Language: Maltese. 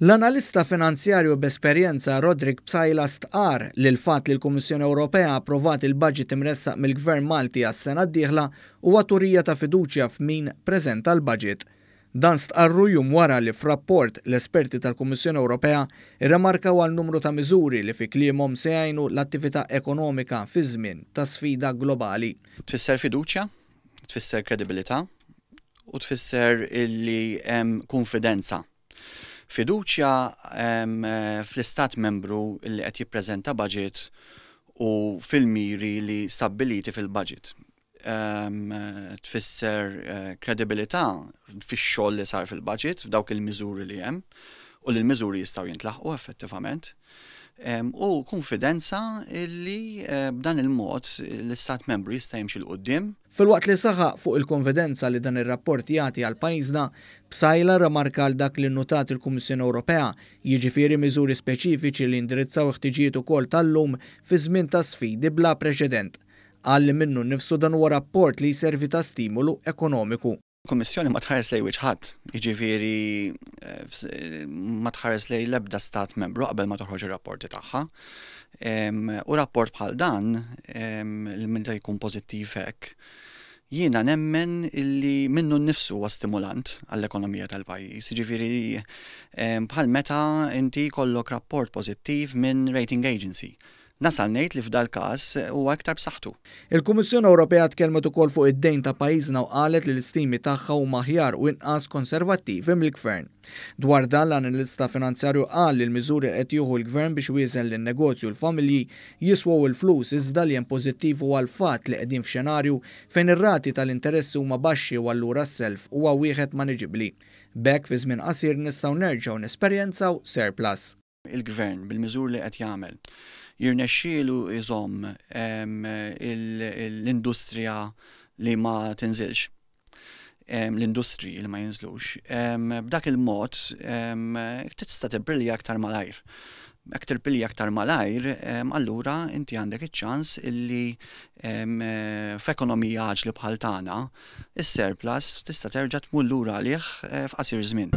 L-analista finanzjarju b'esperjenza Rodrik Psajla stqar li l-fat li l-Kummissjoni Ewropea approvat il-budget imressaq mill-Gvern Malti għas sena d-dieħla u għaturija ta' fiduċja f'min preżenta l-budget. Dan stqarru jum wara li f'rapport l-esperti tal-Kummissjoni Ewropea irremarkaw għal numru ta' miżuri li fi se sejajnu l-attività ekonomika fi żmien ta' sfida globali. Tfisser fiduċja, tfisser kredibilità u tfisser illi hemm konfidenza fiduċja eh, fl-istat membru li qed jippreżenta budget u fil-miri li stabbiliti fil-budget. Eh, tfisser eh, kredibilità fix-xogħol li sar fil-budget, f'dawk il-miżuri li hemm u li l-miżuri jistgħu jintlaħqu effettivament. U konfidenza li eh, b'dan il-mod l-Istat membru jista' jimxil qoddim Fil-waqt li saħaq fuq il-konfidenza li dan ir-rapport jagħti għal pajjiżna, b'sajla ramarka l dak li notat il-Kummissjoni Ewropea, jiġifieri miżuri speċifiċi li indirizzaw ħtiġijiet ukoll tal-lum fi żmien ta' sfidi bla preċedent għalli minnu nifsu dan huwa rapport li jservi ta' stimolu ekonomiku. Kommissjoni ma tħares lej ħadd, jiġifieri eh, ma tħares lej l-ebda stat membru qabel ma toħroġ ir-rapporti tagħha. U rapport bħal dan il-minta jkun pożittiv hekk. Jiena nemmen illi minnu nnifsu huwa stimulant għall-ekonomija tal-pajjiż. Jiġifieri bħal meta inti kollok rapport pożittiv minn rating agency Nasal ngħid li f'dal każ huwa iktar b'saħħtu. Il-Kummissjoni Ewropea tkellmet ukoll fuq id-dejn ta' pajjiżna u qalet li l-istimi tagħha huma aħjar u inqas konservattivi mill-Gvern. Dwar dan l-analista finanzjarju qal li l-miżuri qed jieħu l-Gvern biex wiesen lin-negozju l-familji jiswaw l flus iżda li hemm pożittivu għal fatt li qegħdin f'xenarju fejn ir-rati tal-interessi huma baxxi u allura s-self huwa wieħed maniġibli. Bekk fi żmien qasir nistgħu nerġgħu nesperjenzaw surplus il-gvern bil-miżur li qed jagħmel jirnexxielu jżomm l-industrija li ma tinżilx l-industri li ma jinżlux. B'dak il-mod tista' tibrilli aktar malajr. Ek tirpilli aktar malajr, allura inti għandek iċ-ċans illi f'ekonomija ġli bħal tagħna is-surplus tista' terġa' tmur lura għalih eh, f'qasir żmien.